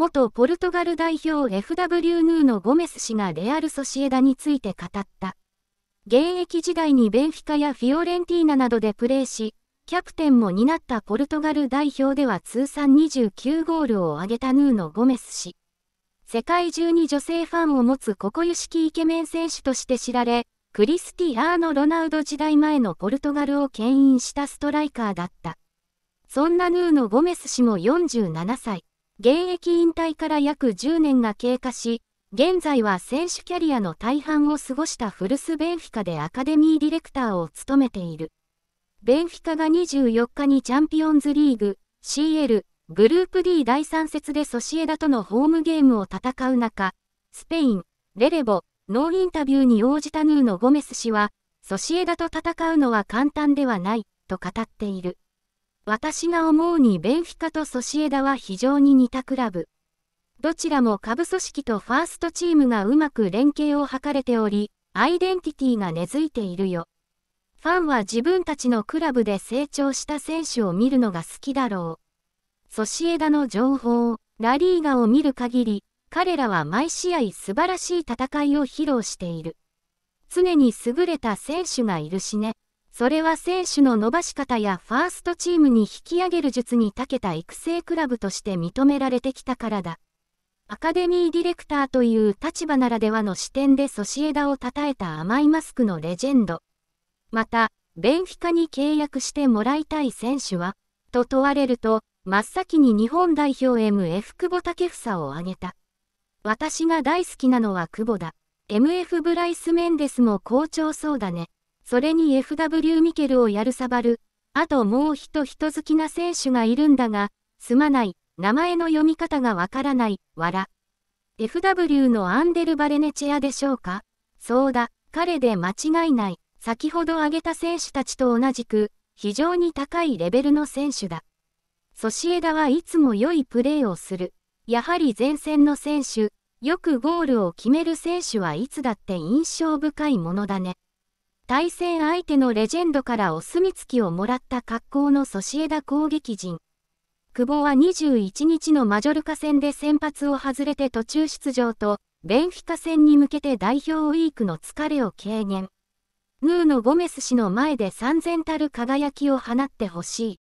元ポルトガル代表 FW ヌーのゴメス氏がレアル・ソシエダについて語った。現役時代にベンフィカやフィオレンティーナなどでプレーし、キャプテンも担ったポルトガル代表では通算29ゴールを挙げたヌーのゴメス氏。世界中に女性ファンを持つココユ式イケメン選手として知られ、クリスティアーノ・ロナウド時代前のポルトガルを牽引したストライカーだった。そんなヌーのゴメス氏も47歳。現役引退から約10年が経過し、現在は選手キャリアの大半を過ごした古巣ベンフィカでアカデミーディレクターを務めている。ベンフィカが24日にチャンピオンズリーグ CL グループ D 第3節でソシエダとのホームゲームを戦う中、スペイン、レレボノーインタビューに応じたヌーのゴメス氏は、ソシエダと戦うのは簡単ではないと語っている。私が思うにベンフィカとソシエダは非常に似たクラブ。どちらも下部組織とファーストチームがうまく連携を図れており、アイデンティティが根付いているよ。ファンは自分たちのクラブで成長した選手を見るのが好きだろう。ソシエダの情報、ラリーガを見る限り、彼らは毎試合素晴らしい戦いを披露している。常に優れた選手がいるしね。それは選手の伸ばし方やファーストチームに引き上げる術に長けた育成クラブとして認められてきたからだ。アカデミーディレクターという立場ならではの視点でソシエダを称えた甘いマスクのレジェンド。また、ベンフィカに契約してもらいたい選手はと問われると、真っ先に日本代表 MF 久保建英を挙げた。私が大好きなのは久保だ。MF ブライス・メンデスも好調そうだね。それに FW ミケルをやるサバル、あともう人人好きな選手がいるんだが、すまない、名前の読み方がわからない、わら。FW のアンデル・バレネチェアでしょうかそうだ、彼で間違いない。先ほど挙げた選手たちと同じく、非常に高いレベルの選手だ。ソシエダはいつも良いプレーをする。やはり前線の選手、よくゴールを決める選手はいつだって印象深いものだね。対戦相手のレジェンドからお墨付きをもらった格好のソシエダ攻撃陣。久保は21日のマジョルカ戦で先発を外れて途中出場と、ベンフィカ戦に向けて代表ウィークの疲れを軽減。ヌーのゴメス氏の前で三千たる輝きを放ってほしい。